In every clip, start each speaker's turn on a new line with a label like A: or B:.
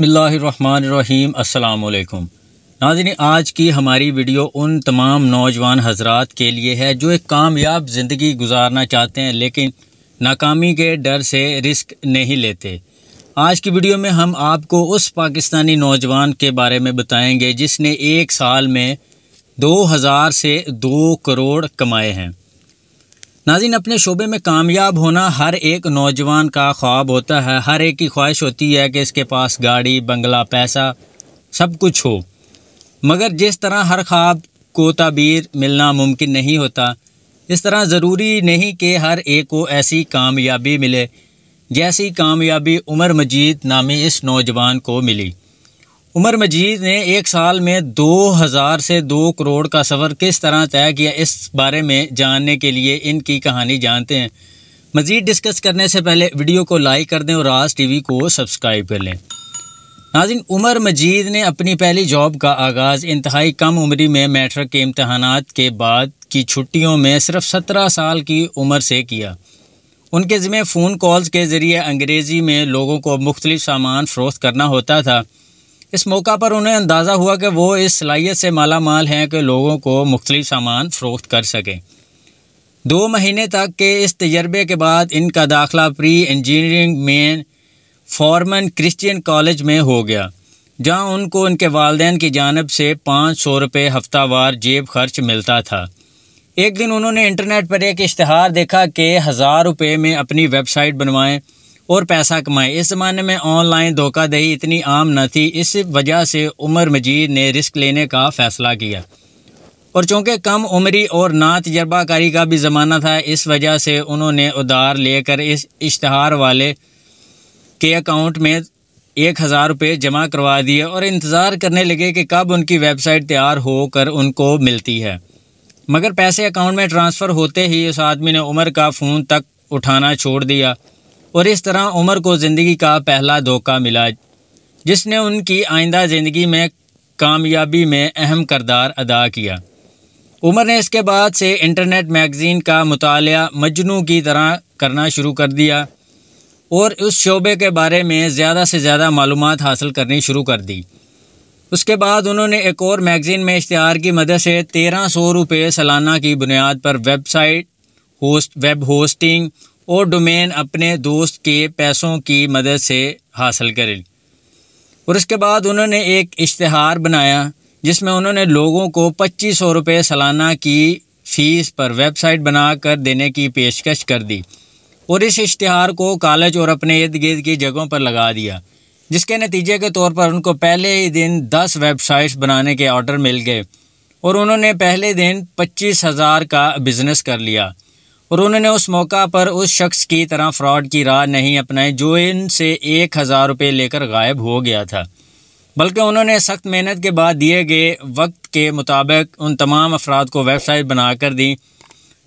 A: बसमीम् अल्लाम नाजन आज की हमारी वीडियो उन तमाम नौजवान हजरात के लिए है जो एक कामयाब ज़िंदगी गुजारना चाहते हैं लेकिन नाकामी के डर से रिस्क नहीं लेते आज की वीडियो में हम आपको उस पाकिस्तानी नौजवान के बारे में बताएंगे जिसने एक साल में 2000 से 2 करोड़ कमाए हैं नाजिन अपने शोबे में कामयाब होना हर एक नौजवान का ख्वाब होता है हर एक की ख्वाहिश होती है कि इसके पास गाड़ी बंगला पैसा सब कुछ हो मगर जिस तरह हर ख्वाब को ताबीर मिलना मुमकिन नहीं होता इस तरह ज़रूरी नहीं कि हर एक को ऐसी कामयाबी मिले जैसी कामयाबी उमर मजीद नामी इस नौजवान को मिली उमर मजीद ने एक साल में दो हज़ार से दो करोड़ का सफ़र किस तरह तय किया इस बारे में जानने के लिए इनकी कहानी जानते हैं मज़ीद डिस्कस करने से पहले वीडियो को लाइक कर दें और टी टीवी को सब्सक्राइब कर लें नाजिन उमर मजीद ने अपनी पहली जॉब का आगाज़ इंतहाई कम उम्री में मैट्रिक के इम्तहान के बाद की छुट्टियों में सिर्फ सत्रह साल की उम्र से किया उनके ज़िम्मे फ़ोन कॉल्स के ज़रिए अंग्रेज़ी में लोगों को मुख्तलिफ सामान फ़रोख्त करना होता था इस मौका पर उन्हें अंदाज़ा हुआ कि वो इस सलाहियत से माला माल हैं कि लोगों को मुख्तलि सामान फ़रोख्त कर सकें दो महीने तक के इस तजर्बे के बाद इनका दाखिला प्री इंजीनियरिंग में फॉर्मन क्रिश्चियन कॉलेज में हो गया जहां उनको उनके वालदेन की जानब से पाँच सौ रुपये हफ्तावार जेब खर्च मिलता था एक दिन उन्होंने इंटरनेट पर एक इश्तहार देखा कि हज़ार रुपये में अपनी वेबसाइट बनवाएं और पैसा कमाए इस ज़माने में ऑनलाइन धोखाधही इतनी आम न थी इस वजह से उमर मजीद ने रिस्क लेने का फ़ैसला किया और चूँकि कम उम्री और ना तजर्बाकारी का भी ज़माना था इस वजह से उन्होंने उधार लेकर इस इश्तहार वाले के अकाउंट में एक हज़ार रुपये जमा करवा दिए और इंतज़ार करने लगे कि कब उनकी वेबसाइट तैयार होकर उनको मिलती है मगर पैसे अकाउंट में ट्रांसफ़र होते ही उस आदमी ने उमर का फ़ोन तक उठाना छोड़ दिया और इस तरह उमर को ज़िंदगी का पहला धोखा मिला जिसने उनकी आइंदा ज़िंदगी में कामयाबी में अहम करदार अदा किया उमर ने इसके बाद से इंटरनेट मैगज़ीन का मताल मजनू की तरह करना शुरू कर दिया और उस शोबे के बारे में ज़्यादा से ज़्यादा मालूम हासिल करनी शुरू कर दी उसके बाद उन्होंने एक और मैगज़ीन में इश्तहार की मदद से तेरह सौ रुपये सालाना की बुनियाद पर वेबसाइट होस्ट वेब होस्टिंग वो डोमेन अपने दोस्त के पैसों की मदद से हासिल करें और उसके बाद उन्होंने एक इश्तहार बनाया जिसमें उन्होंने लोगों को पच्चीस सौ रुपये सालाना की फ़ीस पर वेबसाइट बना कर देने की पेशकश कर दी और इस इश्तहार को कॉलेज और अपने इर्द गिर्द की जगहों पर लगा दिया जिसके नतीजे के तौर पर उनको पहले ही दिन दस वेबसाइट्स बनाने के ऑर्डर मिल गए और उन्होंने पहले दिन पच्चीस हज़ार का बिज़नेस कर लिया और उन्होंने उस मौका पर उस शख्स की तरह फ्रॉड की राह नहीं अपनाई जो इनसे एक हज़ार रुपये लेकर गायब हो गया था बल्कि उन्होंने सख्त मेहनत के बाद दिए गए वक्त के मुताबिक उन तमाम अफराद को वेबसाइट बनाकर दी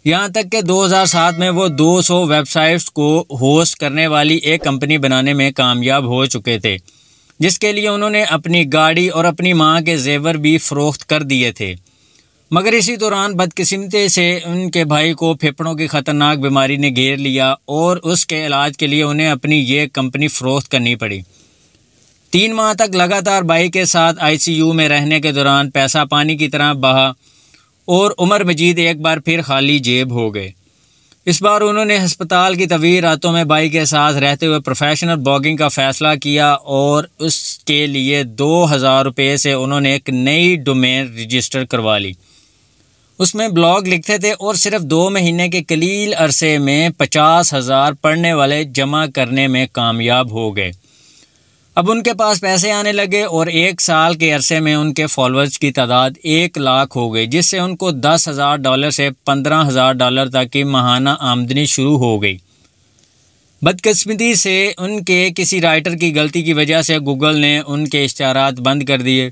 A: यहाँ तक कि 2007 में वो 200 वेबसाइट्स को होस्ट करने वाली एक कंपनी बनाने में कामयाब हो चुके थे जिसके लिए उन्होंने अपनी गाड़ी और अपनी माँ के जेवर भी फ़रोख्त कर दिए थे मगर इसी दौरान बदकिस्मती से उनके भाई को फेफड़ों की ख़तरनाक बीमारी ने घेर लिया और उसके इलाज के लिए उन्हें अपनी ये कंपनी फ़रोख्त करनी पड़ी तीन माह तक लगातार भाई के साथ आईसीयू में रहने के दौरान पैसा पानी की तरह बहा और उमर मजीद एक बार फिर खाली जेब हो गए इस बार उन्होंने हस्पताल की तवीर रातों में भाई के साथ रहते हुए प्रोफेशनल ब्लॉगिंग का फ़ैसला किया और उसके लिए दो हज़ार रुपये से उन्होंने एक नई डोमेन रजिस्टर करवा ली उसमें ब्लॉग लिखते थे और सिर्फ दो महीने के कलील अरसे में पचास हज़ार पढ़ने वाले जमा करने में कामयाब हो गए अब उनके पास पैसे आने लगे और एक साल के अरसे में उनके फॉलोअर्स की तादाद एक लाख हो गई जिससे उनको दस हज़ार डॉलर से पंद्रह हज़ार डॉलर तक की महाना आमदनी शुरू हो गई बदकस्मती से उनके किसी राइटर की गलती की वजह से गूगल ने उनके इश्तारात बंद कर दिए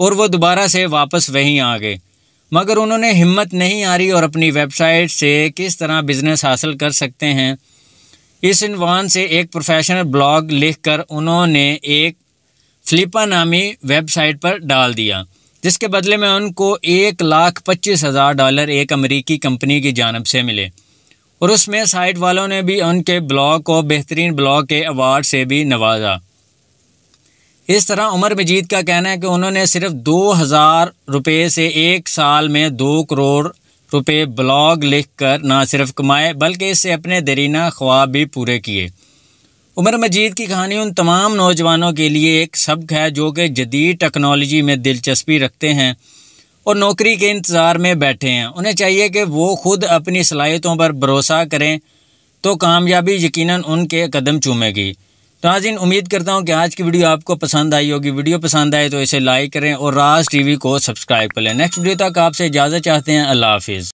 A: और वो दोबारा से वापस वहीं आ गए मगर उन्होंने हिम्मत नहीं हारी और अपनी वेबसाइट से किस तरह बिज़नेस हासिल कर सकते हैं इस इनवान से एक प्रोफेशनल ब्लॉग लिखकर उन्होंने एक फ्लिपा नामी वेबसाइट पर डाल दिया जिसके बदले में उनको एक लाख पच्चीस हज़ार डॉलर एक अमेरिकी कंपनी की जानब से मिले और उसमें साइट वालों ने भी उनके ब्लॉग को बेहतरीन ब्लॉग के अवार्ड से भी नवाजा इस तरह उमर मजीद का कहना है कि उन्होंने सिर्फ दो हज़ार रुपये से एक साल में दो करोड़ रुपये ब्लॉग लिख कर ना सिर्फ कमाए बल्कि इससे अपने दरीना ख्वाब भी पूरे किए उमर मजीद की कहानी उन तमाम नौजवानों के लिए एक सबक है जो कि जदीद टेक्नोलॉजी में दिलचस्पी रखते हैं और नौकरी के इंतज़ार में बैठे हैं उन्हें चाहिए कि वो खुद अपनी सलाहियतों पर भरोसा करें तो कामयाबी यकीनन उनके कदम चूमेगी तो नाजिन उम्मीद करता हूँ कि आज की वीडियो आपको पसंद आई होगी वीडियो पसंद आए तो इसे लाइक करें और राज टीवी को सब्सक्राइब करें नेक्स्ट वीडियो तक आपसे इजाज़त चाहते हैं अल्लाह हाफिज़